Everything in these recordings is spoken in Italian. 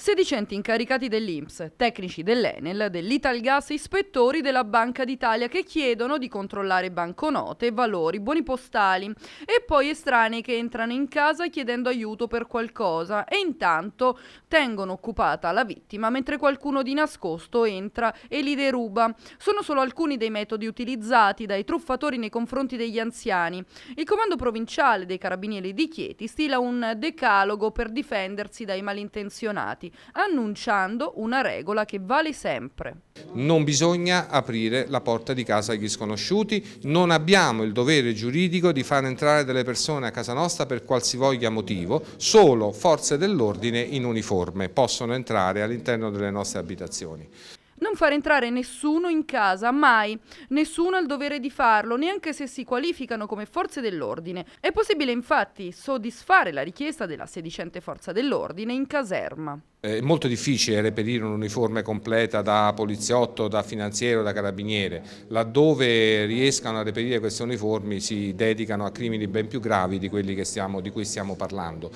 sedicenti incaricati dell'Inps, tecnici dell'Enel, dell'Italgas, ispettori della Banca d'Italia che chiedono di controllare banconote, valori, buoni postali e poi estranei che entrano in casa chiedendo aiuto per qualcosa e intanto tengono occupata la vittima mentre qualcuno di nascosto entra e li deruba. Sono solo alcuni dei metodi utilizzati dai truffatori nei confronti degli anziani. Il comando provinciale dei carabinieri di Chieti stila un decalogo per difendersi dai malintenzionati annunciando una regola che vale sempre. Non bisogna aprire la porta di casa agli sconosciuti, non abbiamo il dovere giuridico di far entrare delle persone a casa nostra per qualsivoglia motivo, solo forze dell'ordine in uniforme possono entrare all'interno delle nostre abitazioni. Non far entrare nessuno in casa, mai. Nessuno ha il dovere di farlo, neanche se si qualificano come forze dell'ordine. È possibile infatti soddisfare la richiesta della sedicente forza dell'ordine in caserma. Eh, è molto difficile reperire un'uniforme completa da poliziotto, da finanziere o da carabiniere, laddove riescano a reperire queste uniformi si dedicano a crimini ben più gravi di quelli stiamo, di cui stiamo parlando.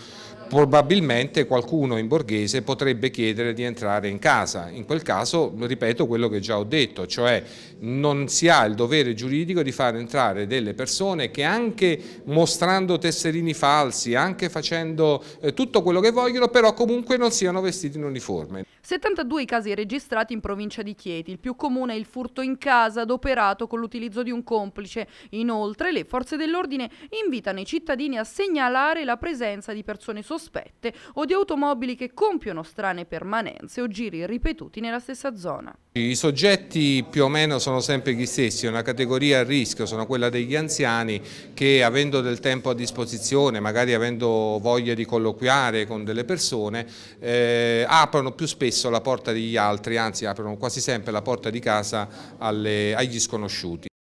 Probabilmente qualcuno in borghese potrebbe chiedere di entrare in casa, in quel caso ripeto quello che già ho detto, cioè non si ha il dovere giuridico di far entrare delle persone che anche mostrando tesserini falsi, anche facendo eh, tutto quello che vogliono, però comunque non siano vestiti vestiti in uniforme. 72 casi registrati in provincia di Chieti, il più comune è il furto in casa adoperato con l'utilizzo di un complice. Inoltre le forze dell'ordine invitano i cittadini a segnalare la presenza di persone sospette o di automobili che compiono strane permanenze o giri ripetuti nella stessa zona. I soggetti più o meno sono sempre gli stessi, una categoria a rischio sono quella degli anziani che avendo del tempo a disposizione, magari avendo voglia di colloquiare con delle persone, eh, eh, aprono più spesso la porta degli altri, anzi aprono quasi sempre la porta di casa alle, agli sconosciuti.